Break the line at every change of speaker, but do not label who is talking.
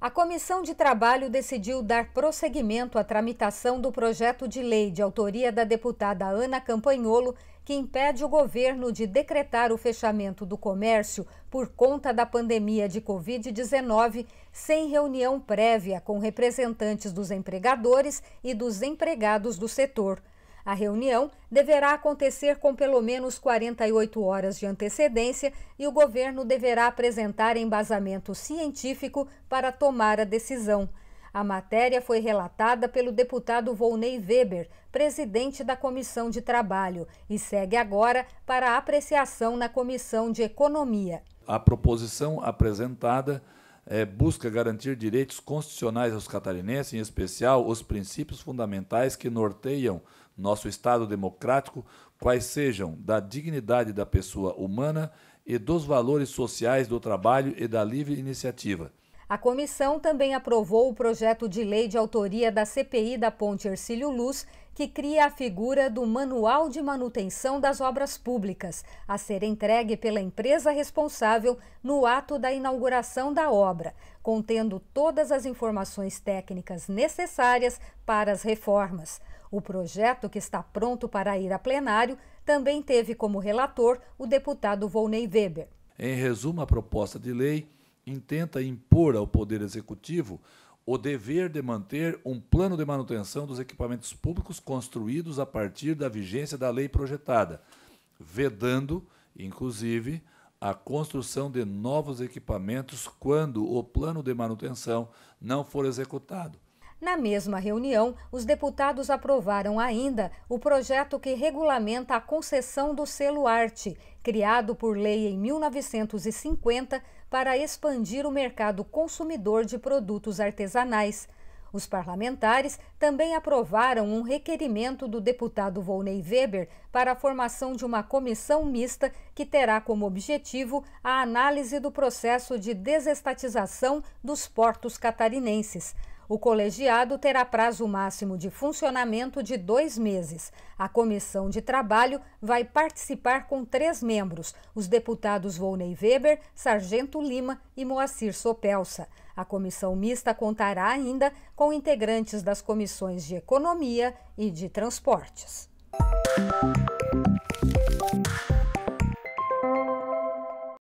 A Comissão de Trabalho decidiu dar prosseguimento à tramitação do projeto de lei de autoria da deputada Ana Campanholo, que impede o governo de decretar o fechamento do comércio por conta da pandemia de Covid-19, sem reunião prévia com representantes dos empregadores e dos empregados do setor. A reunião deverá acontecer com pelo menos 48 horas de antecedência e o governo deverá apresentar embasamento científico para tomar a decisão. A matéria foi relatada pelo deputado Volney Weber, presidente da Comissão de Trabalho, e segue agora para apreciação na Comissão de Economia.
A proposição apresentada é, busca garantir direitos constitucionais aos catarinenses, em especial os princípios fundamentais que norteiam nosso Estado democrático, quais sejam da dignidade da pessoa humana e dos valores sociais do trabalho e da livre iniciativa.
A comissão também aprovou o projeto de lei de autoria da CPI da Ponte Ercílio Luz, que cria a figura do Manual de Manutenção das Obras Públicas, a ser entregue pela empresa responsável no ato da inauguração da obra, contendo todas as informações técnicas necessárias para as reformas. O projeto, que está pronto para ir a plenário, também teve como relator o deputado Volney Weber.
Em resumo, a proposta de lei intenta impor ao Poder Executivo o dever de manter um plano de manutenção dos equipamentos públicos construídos a partir da vigência da lei projetada, vedando, inclusive, a construção de novos equipamentos quando o plano de manutenção não for executado.
Na mesma reunião, os deputados aprovaram ainda o projeto que regulamenta a concessão do selo Arte, criado por lei em 1950 para expandir o mercado consumidor de produtos artesanais. Os parlamentares também aprovaram um requerimento do deputado Volney Weber para a formação de uma comissão mista que terá como objetivo a análise do processo de desestatização dos portos catarinenses. O colegiado terá prazo máximo de funcionamento de dois meses. A comissão de trabalho vai participar com três membros: os deputados Volney Weber, Sargento Lima e Moacir Sopelsa. A comissão mista contará ainda com integrantes das comissões de Economia e de Transportes. Música